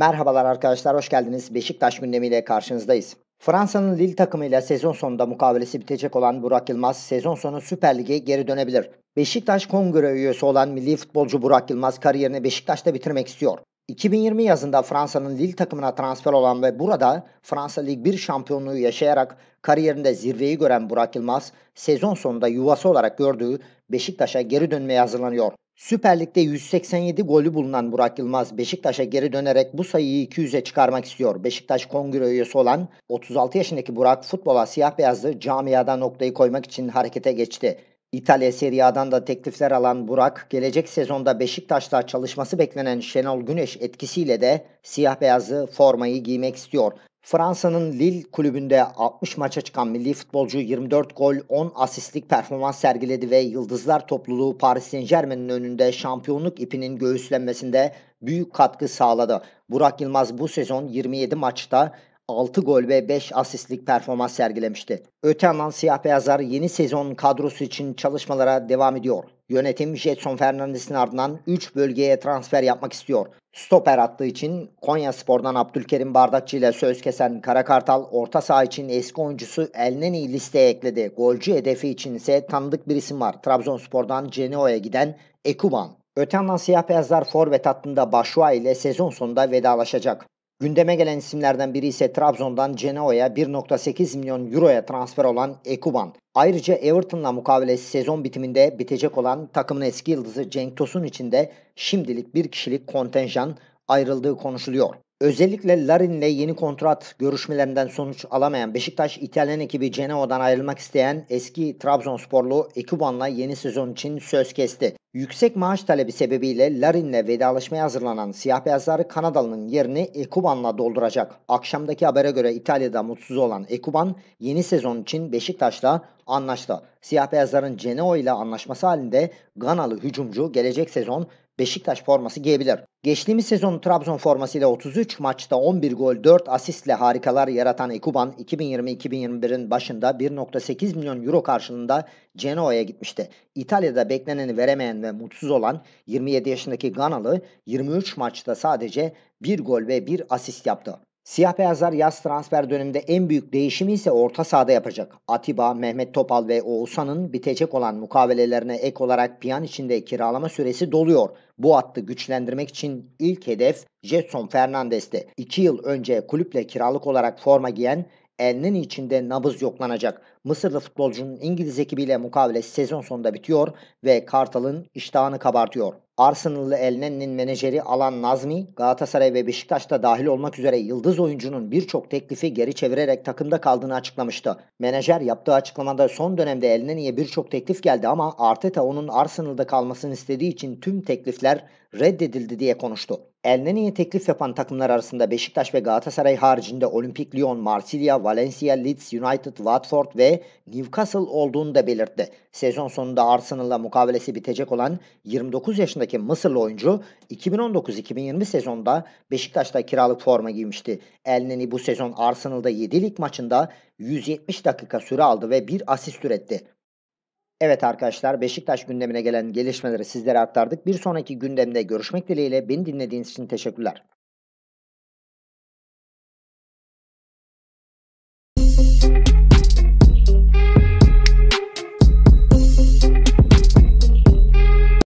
Merhabalar arkadaşlar, hoş geldiniz. Beşiktaş gündemiyle karşınızdayız. Fransa'nın Lille takımıyla sezon sonunda mukavelesi bitecek olan Burak Yılmaz sezon sonu Süper Lig'e geri dönebilir. Beşiktaş Kongre üyesi olan milli futbolcu Burak Yılmaz kariyerini Beşiktaş'ta bitirmek istiyor. 2020 yazında Fransa'nın Lille takımına transfer olan ve burada Fransa Lig 1 şampiyonluğu yaşayarak kariyerinde zirveyi gören Burak Yılmaz sezon sonunda yuvası olarak gördüğü Beşiktaş'a geri dönmeye hazırlanıyor. Süper Lig'de 187 golü bulunan Burak Yılmaz Beşiktaş'a geri dönerek bu sayıyı 200'e çıkarmak istiyor. Beşiktaş Kongre üyesi olan 36 yaşındaki Burak futbola siyah beyazlı camiada noktayı koymak için harekete geçti. İtalya Serie A'dan da teklifler alan Burak, gelecek sezonda Beşiktaş'ta çalışması beklenen Şenol Güneş etkisiyle de siyah beyazlı formayı giymek istiyor. Fransa'nın Lille kulübünde 60 maça çıkan milli futbolcu 24 gol 10 asistlik performans sergiledi ve Yıldızlar topluluğu Paris Saint Germain'in önünde şampiyonluk ipinin göğüslenmesinde büyük katkı sağladı. Burak Yılmaz bu sezon 27 maçta 6 gol ve 5 asistlik performans sergilemişti. Öte yandan siyah beyazlar yeni sezon kadrosu için çalışmalara devam ediyor. Yönetim Jetson Fernandes'in ardından 3 bölgeye transfer yapmak istiyor. Stoper attığı için Konya Spor'dan Abdülkerim Bardakçı ile söz kesen Karakartal orta saha için eski oyuncusu Elneni listeye ekledi. Golcü hedefi için ise tanıdık bir isim var. Trabzonspor'dan Ceneo'ya giden Ekuban. Öte yandan siyah beyazlar forvet hattında Başua ile sezon sonunda vedalaşacak. Gündeme gelen isimlerden biri ise Trabzon'dan Genoa'ya 1.8 milyon euroya transfer olan Ekuban. Ayrıca Everton'la mukavelesi sezon bitiminde bitecek olan takımın eski yıldızı Cenk Tosun için de şimdilik bir kişilik kontenjan ayrıldığı konuşuluyor. Özellikle Larin'le yeni kontrat görüşmelerinden sonuç alamayan Beşiktaş İtalyan ekibi Genoa'dan ayrılmak isteyen eski Trabzonsporlu Ekuban'la yeni sezon için söz kesti. Yüksek maaş talebi sebebiyle Larin'le vedalaşmaya hazırlanan siyah beyazları Kanadalı'nın yerini Ekuban'la dolduracak. Akşamdaki habere göre İtalya'da mutsuz olan Ekuban yeni sezon için Beşiktaş'la anlaştı. Siyah beyazların Genoa ile anlaşması halinde Ganalı hücumcu gelecek sezon Beşiktaş forması giyebilir. Geçtiğimiz sezon Trabzon formasıyla 33 maçta 11 gol 4 asistle harikalar yaratan Ekuban 2020-2021'in başında 1.8 milyon euro karşılığında Genoa'ya gitmişti. İtalya'da bekleneni veremeyen yüzden mutsuz olan 27 yaşındaki Ganalı 23 maçta sadece bir gol ve bir asist yaptı. Siyah beyazlar yaz transfer döneminde en büyük değişimi ise orta sahada yapacak. Atiba, Mehmet Topal ve Oğuzhan'ın bitecek olan mukavelelerine ek olarak piyan içinde kiralama süresi doluyor. Bu attı güçlendirmek için ilk hedef Jetson Fernandes'ti. 2 yıl önce kulüple kiralık olarak forma giyen elinin içinde nabız yoklanacak. Mısırlı futbolcunun İngiliz ekibiyle mukavelesi sezon sonunda bitiyor ve Kartal'ın iştahını kabartıyor. Arsenal'lı El Nenni'nin menajeri Alan Nazmi, Galatasaray ve Beşiktaş'ta dahil olmak üzere yıldız oyuncunun birçok teklifi geri çevirerek takımda kaldığını açıklamıştı. Menajer yaptığı açıklamada son dönemde El Nenni'ye birçok teklif geldi ama Arteta onun Arsenal'da kalmasını istediği için tüm teklifler reddedildi diye konuştu. El Nenni'ye teklif yapan takımlar arasında Beşiktaş ve Galatasaray haricinde Olimpik Lyon, Marsilya, Valencia, Leeds United, Watford ve ve Newcastle olduğunu da belirtti. Sezon sonunda Arsenal'la mukavelesi bitecek olan 29 yaşındaki Mısırlı oyuncu 2019-2020 sezonda Beşiktaş'ta kiralık forma giymişti. Elneni bu sezon Arsenal'da 7 lig maçında 170 dakika süre aldı ve bir asist üretti. Evet arkadaşlar Beşiktaş gündemine gelen gelişmeleri sizlere aktardık. Bir sonraki gündemde görüşmek dileğiyle beni dinlediğiniz için teşekkürler. Müzik